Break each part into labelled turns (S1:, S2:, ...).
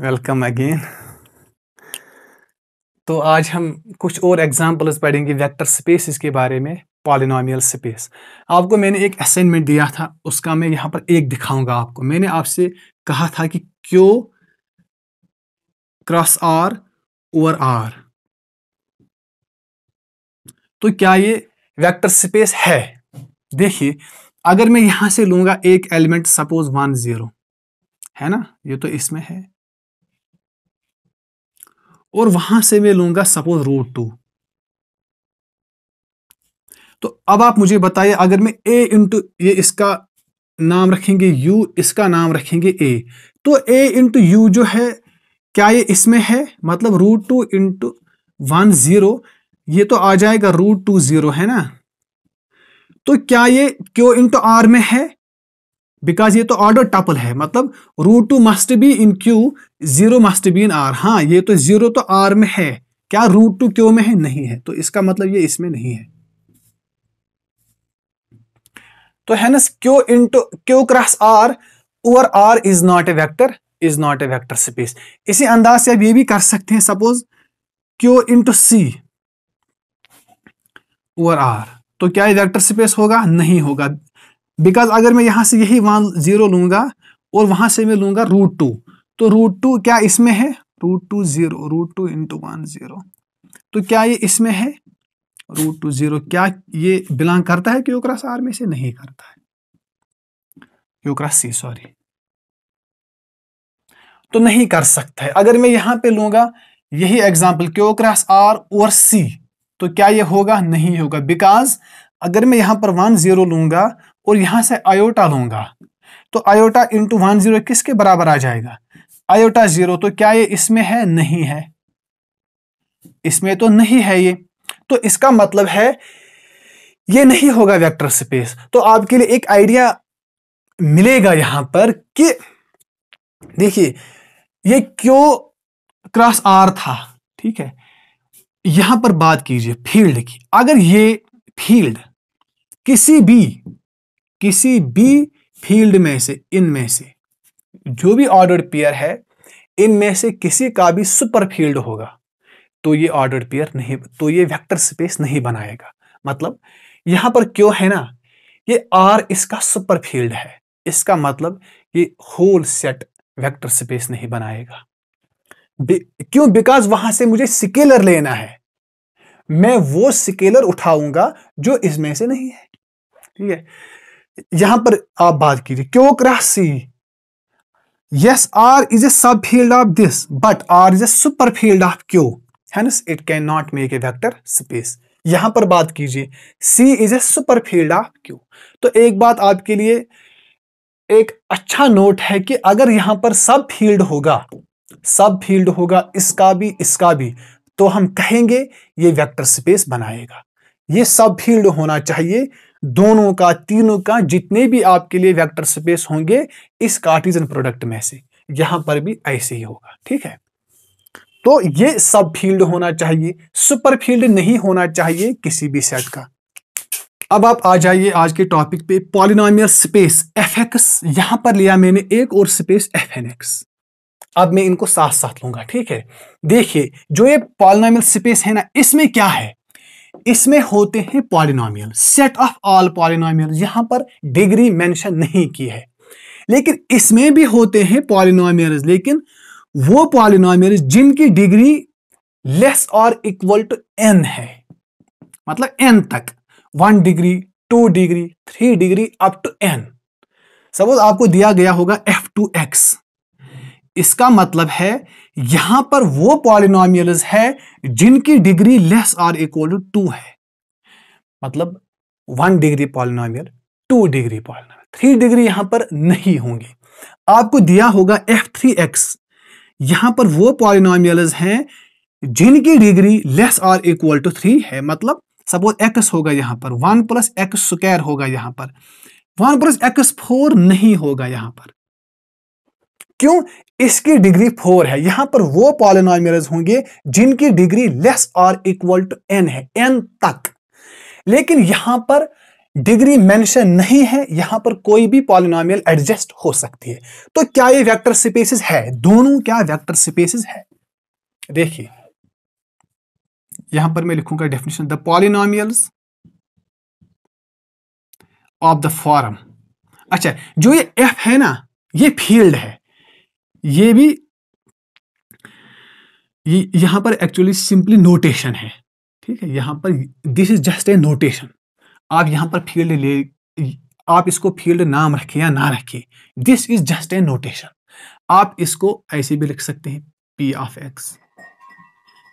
S1: welcome again तो आज हम कुछ और एग्जांपल्स पढ़ेंगे वेक्टर स्पेसेस के बारे में पॉलिनोमियल स्पेस आपको मैंने एक असाइनमेंट दिया था उसका मैं यहाँ पर एक दिखाऊंगा आपको मैंने आपसे कहा था कि क्यों क्रॉस आर ओवर आर तो क्या ये वेक्टर स्पेस है देखिए अगर मैं यहां से लूंगा एक एलिमेंट सपोज वन ज़ीरो है ना ये तो इसमें है और वहां से मैं लूंगा सपोज रूट टू तो अब आप मुझे बताइए अगर मैं ए इंटू ये इसका नाम रखेंगे यू इसका नाम रखेंगे ए तो ए इंटू यू जो है क्या ये इसमें है मतलब root two into one zero ये तो आ जाएगा रूट टू जीरो है ना तो क्या ये क्यों इंटू आर में है बिकॉज ये तो ऑर्डर टपल है मतलब root two must be in Q zero must be in R हाँ ये तो जीरो तो आर में है क्या रूट टू क्यू में है नहीं है तो इसका मतलब ये इसमें नहीं है तो ना Q into Q cross R over R is not a vector is not a vector space इसी अंदाज से आप ये भी कर सकते हैं suppose Q into C over R तो क्या ये वैक्टर स्पेस होगा नहीं होगा बिकॉज अगर मैं यहाँ से यही वन ज़ीरो लूंगा और वहां से मैं लूंगा रूट टू तो रूट टू क्या इसमें है root two zero root two into one zero तो क्या ये इसमें है रूट टू ज़ीरो क्या ये बिलोंग करता है क्योंक्रास आर में से नहीं करता है क्योंक्रास सी सॉरी तो नहीं कर सकता है अगर मैं यहां पे लूंगा यही एग्जाम्पल क्योंक्रास आर और सी तो क्या ये होगा नहीं होगा बिकॉज अगर मैं यहाँ पर वन जीरो लूंगा और यहाँ से आयोटा लूंगा तो आयोटा इंटू वन जीरो किसके बराबर आ जाएगा आयोटा जीरो तो क्या ये इसमें है नहीं है इसमें तो नहीं है ये तो इसका मतलब है ये नहीं होगा वेक्टर स्पेस तो आपके लिए एक आइडिया मिलेगा यहां पर कि देखिए ये क्यों क्रॉस आर था ठीक है यहां पर बात कीजिए फील्ड की अगर ये फील्ड किसी भी किसी भी फील्ड में से इनमें से जो भी ऑर्डर्ड पेयर है इनमें से किसी का भी सुपर फील्ड होगा तो ये ऑर्डर्ड पेयर नहीं तो ये वेक्टर स्पेस नहीं बनाएगा मतलब यहां पर क्यों है ना ये आर इसका सुपर फील्ड है इसका मतलब ये होल सेट वेक्टर स्पेस नहीं बनाएगा क्यों बिकॉज वहां से मुझे स्केलर लेना है मैं वो स्केलर उठाऊंगा जो इसमें से नहीं है ठीक है यहां पर आप बात कीजिए क्योक्रेसी yes R is a subfield of this but R is a super field of Q hence it cannot make a vector space यहां पर बात कीजिए C is a super field of Q तो एक बात आपके लिए एक अच्छा नोट है कि अगर यहां पर सब फील्ड होगा सब फील्ड होगा इसका भी इसका भी तो हम कहेंगे ये वेक्टर स्पेस बनाएगा ये सब फील्ड होना चाहिए दोनों का तीनों का जितने भी आपके लिए वेक्टर स्पेस होंगे इस कार्टिजन प्रोडक्ट में से यहां पर भी ऐसे ही होगा ठीक है तो ये सब फील्ड होना चाहिए सुपर फील्ड नहीं होना चाहिए किसी भी सेट का अब आप आ जाइए आज के टॉपिक पे पॉलिनोमियल स्पेस एफ एक्स यहां पर लिया मैंने एक और स्पेस एफ एन एक्स अब मैं इनको साथ साथ लूंगा ठीक है देखिए जो ये पॉलिनोमियल स्पेस है ना इसमें क्या है इसमें होते हैं polynom set of all polynomial यहां पर डिग्री मेंशन नहीं की है लेकिन इसमें भी होते हैं पॉलिनोम लेकिन वो पॉलिनोम जिनकी डिग्री लेस और इक्वल टू एन है मतलब एन तक one degree two degree three degree up to N suppose आपको दिया गया होगा एफ टू एक्स इसका मतलब है यहां पर वो पॉलिनॉमियल्स है जिनकी degree less or equal to two है मतलब one degree polynomial two degree polynomial three degree यहां पर नहीं होंगे आपको दिया होगा एफ थ्री एक्स यहां पर वो पॉलिनॉमियल्स हैं जिनकी degree less or equal to three है मतलब सपोज एक्स होगा यहां पर वन प्लस एक्स स्क्वायर होगा यहां पर वन प्लस एक्स फोर नहीं होगा यहां पर क्यों इसकी डिग्री फोर है यहां पर वो पॉलिनॉमियल्स होंगे जिनकी डिग्री लेस और इक्वल टू एन है एन तक लेकिन यहां पर डिग्री मेंशन नहीं है यहां पर कोई भी पॉलिनॉमियल एडजस्ट हो सकती है तो क्या ये वेक्टर स्पेसिस है दोनों क्या वेक्टर स्पेसिस है देखिए यहां पर मैं लिखूंगा definition the polynomials of the form अच्छा जो ये एफ है ना ये फील्ड है ये भी यहां पर एक्चुअली सिंपली नोटेशन है ठीक है यहां पर this is just a notation आप यहां पर फील्ड ले आप इसको फील्ड नाम रखें या ना रखें this is just a notation आप इसको ऐसे भी लिख सकते हैं पी ऑफ एक्स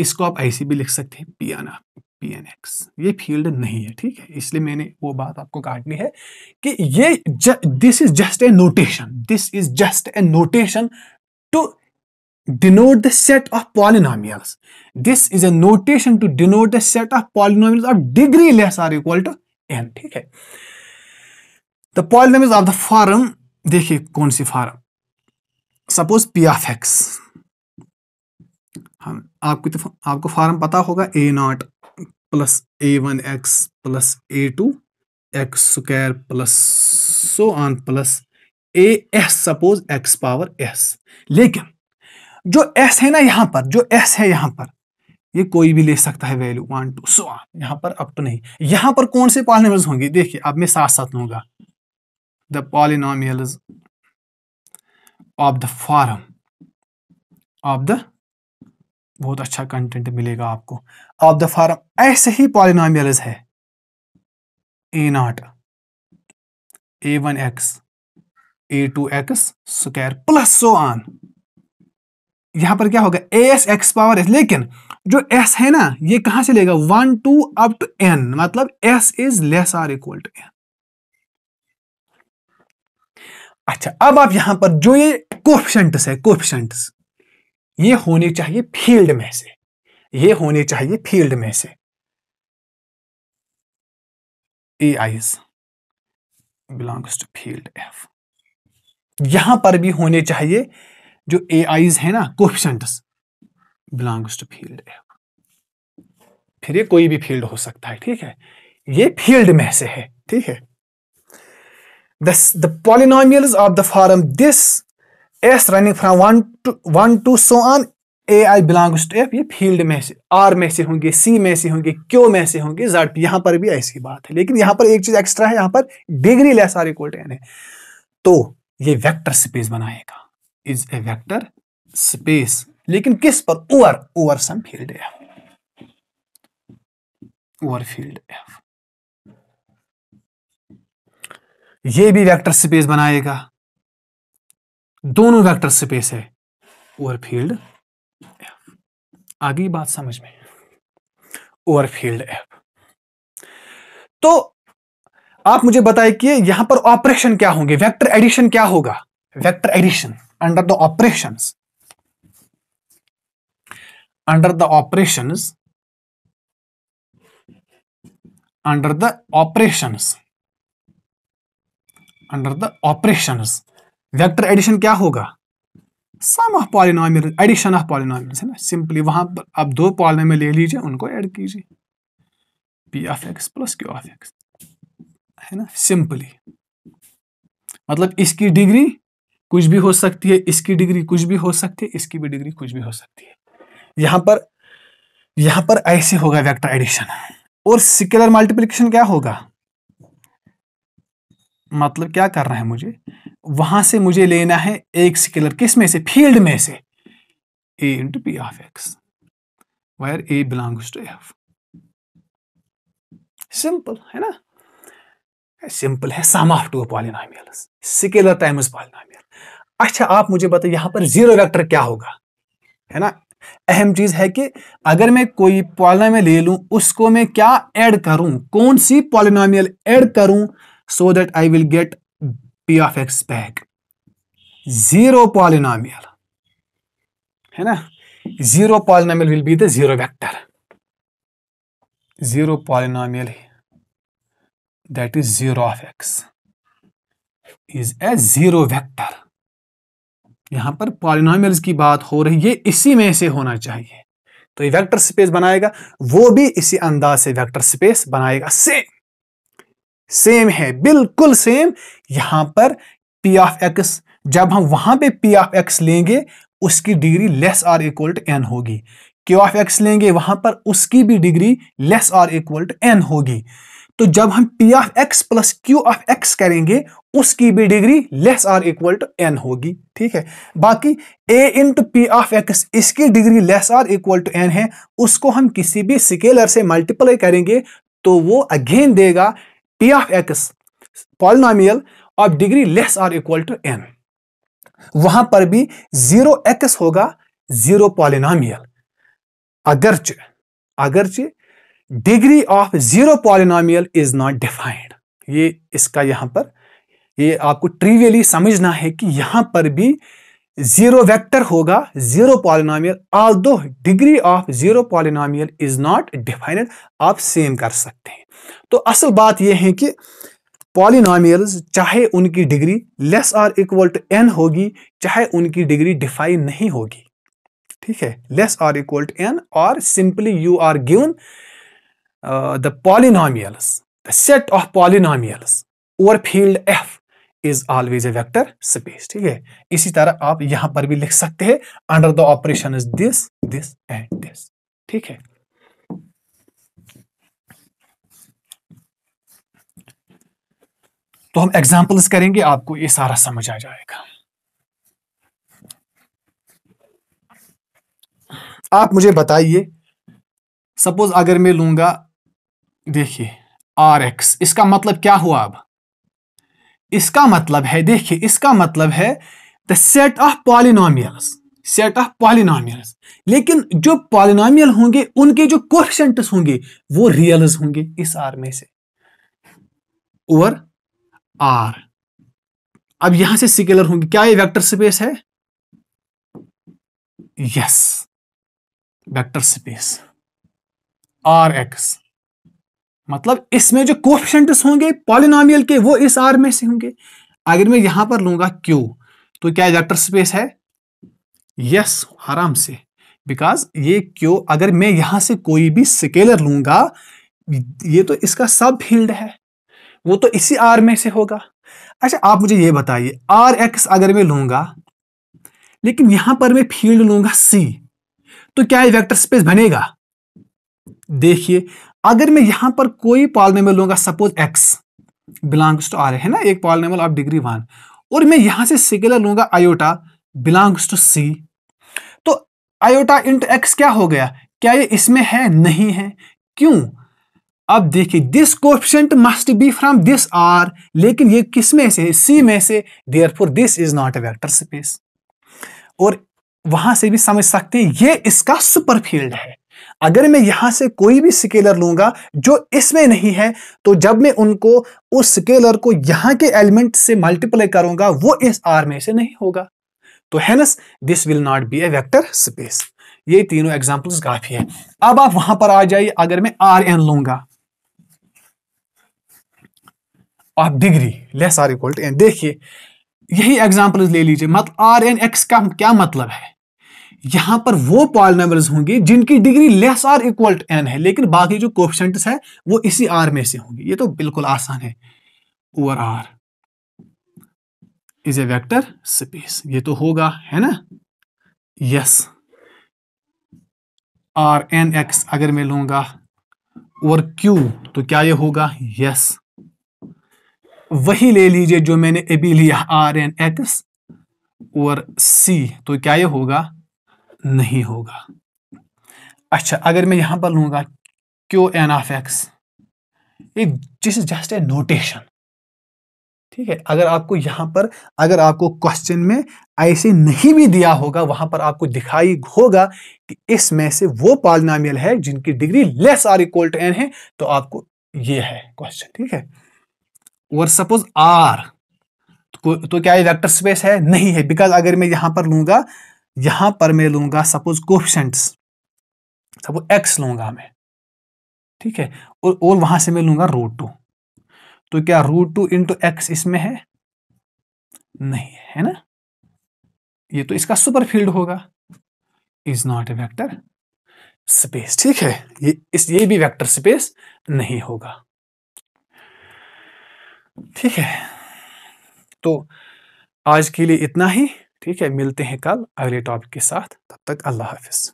S1: इसको आप ऐसे भी लिख सकते हैं P on of P N X ये फील्ड नहीं है ठीक है इसलिए मैंने वो बात आपको काटनी है कि ये this is just a notation this is just a notation to denote the set of polynomials this is a notation to denote the set of polynomial of degree less or equal to N ठीक है the polynomial of the form देखिए कौन सी form suppose P of X हम आपको तो आपको form पता होगा A naught plus A one X plus A two X square plus so on plus A S suppose X power S लेकिन जो एस है ना यहां पर जो एस है यहां पर ये कोई भी ले सकता है value one two so on यहां पर अप टू नहीं यहां पर कौन से पॉलिनॉमियल्स होंगे देखिए अब मैं साथ साथ लूंगा the polynomials of the form of the बहुत अच्छा कंटेंट मिलेगा आपको ऑफ द फॉर्म ऐसे ही पॉलिनामियल्स है A naught A one X A two X square plus so on यहां पर क्या होगा A S X power S लेकिन जो एस है ना ये कहां से लेगा one two up to N मतलब S is less or equal to N अच्छा अब आप यहां पर जो ये कोफिशंट्स है कोफिशंट्स ये होनी चाहिए फील्ड में से ये होनी चाहिए फील्ड में से A i's belongs to field F यहां पर भी होने चाहिए जो ए आईज है ना coefficients belongs to field F फिर ये कोई भी फील्ड हो सकता है ठीक है ये फील्ड में से है ठीक है the of the form this s running from 1 to 1 to so on A I belongs to F ये फील्ड में से आर में से होंगे सी में से होंगे क्यों में से होंगे जेड पी यहां पर भी ऐसी बात है लेकिन यहां पर एक चीज एक्स्ट्रा है यहां पर degree less or equal to N है तो ये वेक्टर स्पेस बनाएगा इज ए वेक्टर स्पेस लेकिन किस पर over over some field F over field F ये भी वेक्टर स्पेस बनाएगा दोनों वेक्टर स्पेस है ओवर फील्ड एफ आगे बात समझ में ओवर फील्ड एफ तो आप मुझे बताइए कि यहां पर ऑपरेशन क्या होंगे वेक्टर एडिशन क्या होगा vector addition under the operation under the operation under the operation under the operations vector addition क्या होगा sum of polynom addition of polynom है ना सिंपली वहां पर आप दो पॉलिनोम ले लीजिए उनको ऐड कीजिए P of X plus Q of X है ना सिंपली मतलब इसकी डिग्री कुछ भी हो सकती है इसकी डिग्री कुछ भी हो सकती है इसकी भी डिग्री कुछ भी हो सकती है यहां पर यहां पर ऐसे होगा वेक्टर एडिशन और सिकुलर मल्टीप्लिकेशन क्या होगा मतलब क्या करना है मुझे वहां से मुझे लेना है एक स्केलर किस में से फील्ड में से A into P of X where A belongs to F simple है ना सिंपल है sum of two polynomials scalar times polynomial अच्छा आप मुझे बताइए यहां पर जीरो वेक्टर क्या होगा है ना अहम चीज है कि अगर मैं कोई पॉलिनॉमियल ले लूं उसको मैं क्या ऐड करूं कौन सी पॉलिनामियल ऐड करूं so that I will get P of X back zero polynomial है ना zero polynomial will be the zero vector zero polynomial that is zero of X is a zero vector यहां पर polynomials की बात हो रही है इसी में से होना चाहिए तो ये वेक्टर स्पेस बनाएगा वो भी इसी अंदाज से वेक्टर स्पेस बनाएगा सेम सेम है बिल्कुल सेम यहां पर पी ऑफ एक्स जब हम वहां पे पी ऑफ एक्स लेंगे उसकी degree less or equal to N होगी क्यू ऑफ एक्स लेंगे वहां पर उसकी भी degree less or equal to N होगी तो जब हम P of X plus Q of X करेंगे उसकी भी degree less or equal to N होगी ठीक है बाकी A into P of X इसकी degree less or equal to N है उसको हम किसी भी स्केलर से मल्टीप्लाई करेंगे तो वो अगेन देगा p of x polynomial of degree less or equal to N वहां पर भी जीरो एक्स होगा जीरो पॉलिनामियल अगरचे अगरचे degree of zero polynomial is not defined ये इसका यहां पर ये आपको ट्रिवियली समझना है कि यहां पर भी जीरो वेक्टर होगा जीरो पॉलिनामियल ऑल दो degree of zero polynomial is not defined आप सेम कर सकते हैं तो असल बात यह है कि पॉलिनॉमियल्स चाहे उनकी degree less or equal to N होगी चाहे उनकी डिग्री डिफाइन नहीं होगी ठीक है less or equal to n और simply you are given the polynomials the set of polynomials over field F is always a vector space ठीक है इसी तरह आप यहां पर भी लिख सकते हैं under the operation is this this and this ठीक है तो हम एग्जाम्पल्स करेंगे आपको ये सारा समझ आ जाएगा आप मुझे बताइए सपोज अगर मैं लूंगा देखिए आर एक्स इसका मतलब क्या हुआ अब इसका मतलब है देखिए इसका मतलब है the set of polynomials set of polynomials लेकिन जो पॉलिनोमियल होंगे उनके जो क्वेश्चन होंगे वो रियल होंगे इस आर में से और आर अब यहां से सिकेलर होंगे क्या ये वेक्टर स्पेस है yes vector space R x मतलब इसमें जो कोफिशेंट होंगे पॉलिनामियल के वो इस आर में से होंगे अगर मैं यहां पर लूंगा क्यू तो क्या वेक्टर स्पेस है यस yes, आराम से बिकॉज ये क्यू अगर मैं यहां से कोई भी स्केलर लूंगा ये तो इसका सब फील्ड है वो तो इसी आर में से होगा अच्छा आप मुझे ये बताइए आर एक्स अगर मैं लूंगा लेकिन यहां पर मैं फील्ड लूंगा सी तो क्या ये वेक्टर स्पेस बनेगा देखिए अगर मैं यहां पर कोई पॉलिनोमियल लूंगा suppose x belongs to R है ना एक पॉलिनोमियल ऑफ डिग्री वन और मैं यहां से सिगुलर लूंगा आयोटा बिलोंग्स टू सी तो आयोटा इंटू एक्स क्या हो गया क्या ये इसमें है नहीं है क्यों अब देखिए this coefficient must be from this R लेकिन ये किस में से सी में से therefore this is not a vector space और वहां से भी समझ सकते हैं ये इसका सुपर फील्ड है अगर मैं यहां से कोई भी स्केलर लूंगा जो इसमें नहीं है तो जब मैं उनको उस स्केलर को यहां के एलिमेंट से मल्टीप्लाई करूंगा वो इस आर में से नहीं होगा तो hence this will not be a vector space ये तीनों एग्जाम्पल्स काफी है अब आप वहां पर आ जाइए अगर मैं आर एन लूंगा of degree less or equal to n देखिए यही एग्जाम्पल ले लीजिए मतलब आर एन एक्स का क्या मतलब है यहां पर वो पॉलिनॉमल्स होंगे जिनकी degree less or equal to N है लेकिन बाकी जो कोफिशेंट्स है वो इसी आर में से होंगे ये तो बिल्कुल आसान है over R is a vector space ये तो होगा है ना यस आर एन एक्स अगर मैं लूंगा और क्यू तो क्या ये होगा यस वही ले लीजिए जो मैंने अभी लिया आर एन एक्स और सी तो क्या ये होगा नहीं होगा अच्छा अगर मैं यहां पर लूंगा क्यू एन ऑफ एक्स ये जिस जस्ट ए नोटेशन ठीक है अगर आपको यहां पर अगर आपको क्वेश्चन में ऐसे नहीं भी दिया होगा वहां पर आपको दिखाई होगा कि इसमें से वो पालनामियल है जिनकी degree less or equal to N है तो आपको ये है क्वेश्चन ठीक है और सपोज आर तो, तो क्या ये वेक्टर स्पेस है नहीं है बिकॉज अगर मैं यहां पर लूंगा यहां पर मैं लूंगा सपोज कोफिशंट्स सपोज एक्स लूंगा मैं ठीक है और और वहां से मैं लूंगा रूट टू तो क्या रूट टू इंटू एक्स इसमें है नहीं है ना ये तो इसका सुपर फील्ड होगा is not a vector space ठीक है ये इस ये भी वेक्टर स्पेस नहीं होगा ठीक है तो आज के लिए इतना ही ठीक है मिलते हैं कल अगले टॉपिक के साथ तब तक अल्लाह हाफिज़